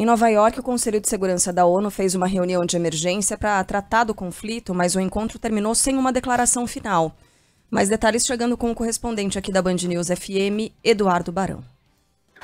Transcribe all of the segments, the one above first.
Em Nova York, o Conselho de Segurança da ONU fez uma reunião de emergência para tratar do conflito, mas o encontro terminou sem uma declaração final. Mais detalhes chegando com o correspondente aqui da Band News FM, Eduardo Barão.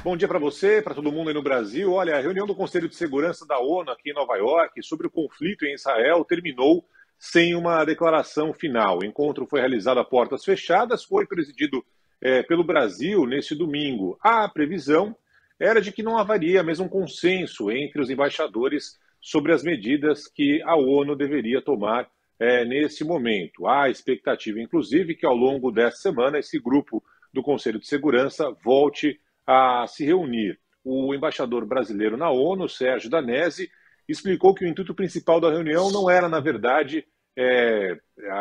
Bom dia para você, para todo mundo aí no Brasil. Olha, a reunião do Conselho de Segurança da ONU aqui em Nova York sobre o conflito em Israel terminou sem uma declaração final. O encontro foi realizado a portas fechadas, foi presidido é, pelo Brasil neste domingo. A previsão era de que não haveria mesmo um consenso entre os embaixadores sobre as medidas que a ONU deveria tomar é, nesse momento. Há expectativa, inclusive, que ao longo dessa semana esse grupo do Conselho de Segurança volte a se reunir. O embaixador brasileiro na ONU, Sérgio Danese, explicou que o intuito principal da reunião não era, na verdade, é,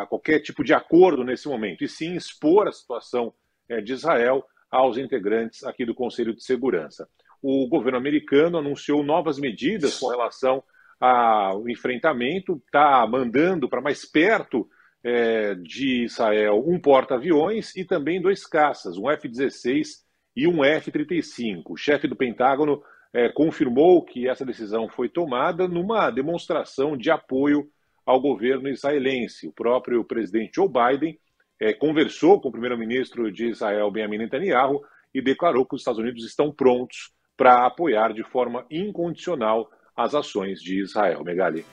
qualquer tipo de acordo nesse momento, e sim expor a situação é, de Israel aos integrantes aqui do Conselho de Segurança. O governo americano anunciou novas medidas com relação ao enfrentamento, está mandando para mais perto é, de Israel um porta-aviões e também dois caças, um F-16 e um F-35. O chefe do Pentágono é, confirmou que essa decisão foi tomada numa demonstração de apoio ao governo israelense. O próprio presidente Joe Biden é, conversou com o primeiro-ministro de Israel, Benjamin Netanyahu, e declarou que os Estados Unidos estão prontos para apoiar de forma incondicional as ações de Israel. Megali.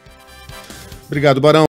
Obrigado, Barão.